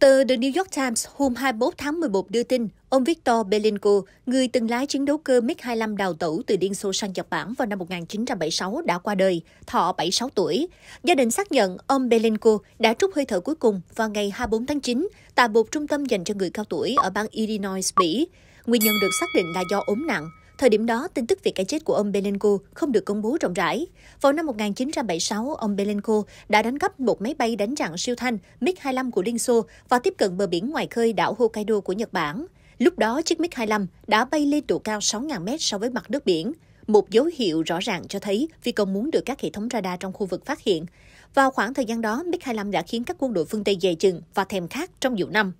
Tờ The New York Times hôm 24 tháng 11 đưa tin, ông Victor Belenko, người từng lái chiến đấu cơ MiG-25 đào tẩu từ Liên Xô sang Nhật Bản vào năm 1976 đã qua đời, thọ 76 tuổi. Gia đình xác nhận ông Belenko đã trút hơi thở cuối cùng vào ngày 24 tháng 9 tại một trung tâm dành cho người cao tuổi ở bang Illinois, Mỹ. Nguyên nhân được xác định là do ốm nặng, Thời điểm đó, tin tức về cái chết của ông Belenko không được công bố rộng rãi. Vào năm 1976, ông Belenko đã đánh cắp một máy bay đánh chặn siêu thanh MiG-25 của Liên Xô và tiếp cận bờ biển ngoài khơi đảo Hokkaido của Nhật Bản. Lúc đó, chiếc MiG-25 đã bay lên độ cao 6.000 mét so với mặt nước biển, một dấu hiệu rõ ràng cho thấy phi công muốn được các hệ thống radar trong khu vực phát hiện. Vào khoảng thời gian đó, MiG-25 đã khiến các quân đội phương Tây dè chừng và thèm khát trong nhiều năm.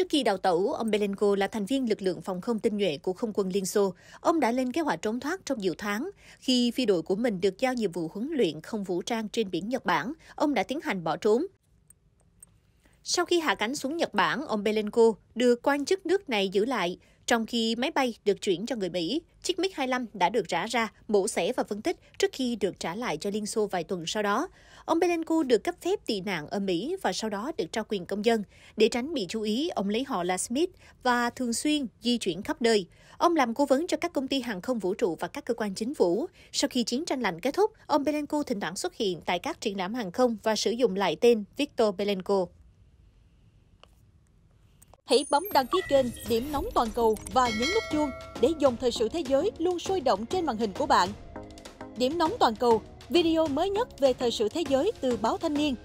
Trước khi đào tẩu, ông Belenko là thành viên lực lượng phòng không tinh nhuệ của không quân Liên Xô. Ông đã lên kế hoạch trốn thoát trong nhiều tháng. Khi phi đội của mình được giao nhiệm vụ huấn luyện không vũ trang trên biển Nhật Bản, ông đã tiến hành bỏ trốn. Sau khi hạ cánh xuống Nhật Bản, ông Belenko được quan chức nước này giữ lại, trong khi máy bay được chuyển cho người Mỹ. Chiếc MiG-25 đã được rã ra, mổ xẻ và phân tích trước khi được trả lại cho Liên Xô vài tuần sau đó. Ông Belenko được cấp phép tị nạn ở Mỹ và sau đó được trao quyền công dân. Để tránh bị chú ý, ông lấy họ là Smith và thường xuyên di chuyển khắp nơi. Ông làm cố vấn cho các công ty hàng không vũ trụ và các cơ quan chính phủ. Sau khi chiến tranh lạnh kết thúc, ông Belenko thỉnh thoảng xuất hiện tại các triển lãm hàng không và sử dụng lại tên Viktor Belenko. Hãy bấm đăng ký kênh Điểm Nóng Toàn cầu và nhấn nút chuông để dòng thời sự thế giới luôn sôi động trên màn hình của bạn. Điểm Nóng Toàn cầu, video mới nhất về thời sự thế giới từ báo Thanh niên